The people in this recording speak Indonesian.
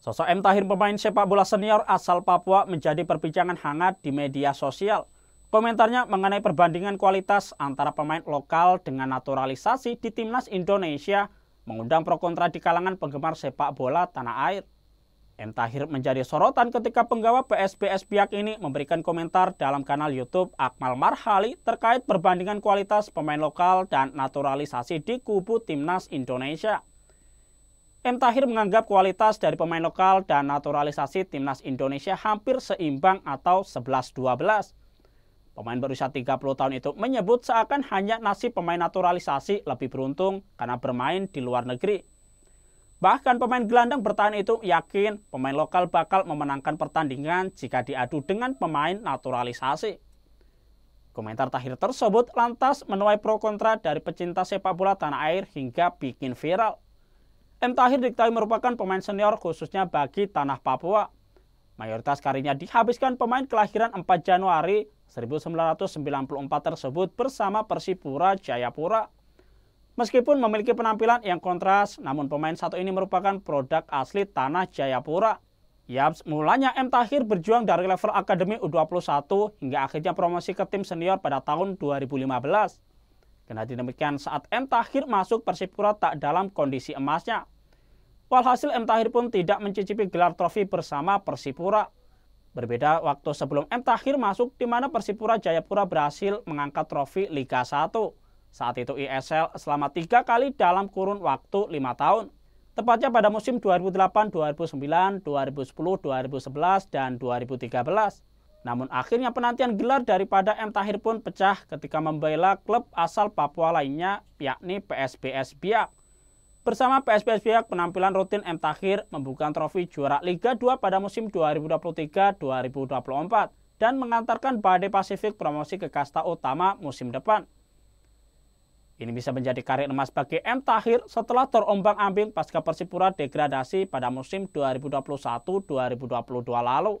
Sosok M Tahir pemain sepak bola senior asal Papua menjadi perbincangan hangat di media sosial. Komentarnya mengenai perbandingan kualitas antara pemain lokal dengan naturalisasi di timnas Indonesia mengundang pro kontra di kalangan penggemar sepak bola tanah air. M Tahir menjadi sorotan ketika penggawa PSBS pihak ini memberikan komentar dalam kanal YouTube Akmal Marhali terkait perbandingan kualitas pemain lokal dan naturalisasi di kubu timnas Indonesia. M. Tahir menganggap kualitas dari pemain lokal dan naturalisasi timnas Indonesia hampir seimbang atau 11-12. Pemain berusia 30 tahun itu menyebut seakan hanya nasib pemain naturalisasi lebih beruntung karena bermain di luar negeri. Bahkan pemain gelandang bertahan itu yakin pemain lokal bakal memenangkan pertandingan jika diadu dengan pemain naturalisasi. Komentar Tahir tersebut lantas menuai pro kontra dari pecinta sepak bola tanah air hingga bikin viral. M. Tahir diketahui merupakan pemain senior khususnya bagi tanah Papua. Mayoritas karirnya dihabiskan pemain kelahiran 4 Januari 1994 tersebut bersama Persipura Jayapura. Meskipun memiliki penampilan yang kontras, namun pemain satu ini merupakan produk asli tanah Jayapura. Yaps, mulanya M. Tahir berjuang dari level Akademi U21 hingga akhirnya promosi ke tim senior pada tahun 2015. Karena demikian saat M Tahir masuk Persipura tak dalam kondisi emasnya. Walhasil M Tahir pun tidak mencicipi gelar trofi bersama Persipura. Berbeda waktu sebelum M Tahir masuk di mana Persipura Jayapura berhasil mengangkat trofi Liga 1. Saat itu ISL selama tiga kali dalam kurun waktu lima tahun. Tepatnya pada musim 2008, 2009, 2010, 2011, dan 2013. Namun akhirnya penantian gelar daripada M. Tahir pun pecah ketika membela klub asal Papua lainnya yakni PSBS Biak. Bersama PSBS Biak, penampilan rutin M. Tahir membuka trofi juara Liga 2 pada musim 2023-2024 dan mengantarkan Badai Pasifik promosi ke kasta utama musim depan. Ini bisa menjadi karir emas bagi M. Tahir setelah terombang-ambing pasca Persipura degradasi pada musim 2021-2022 lalu.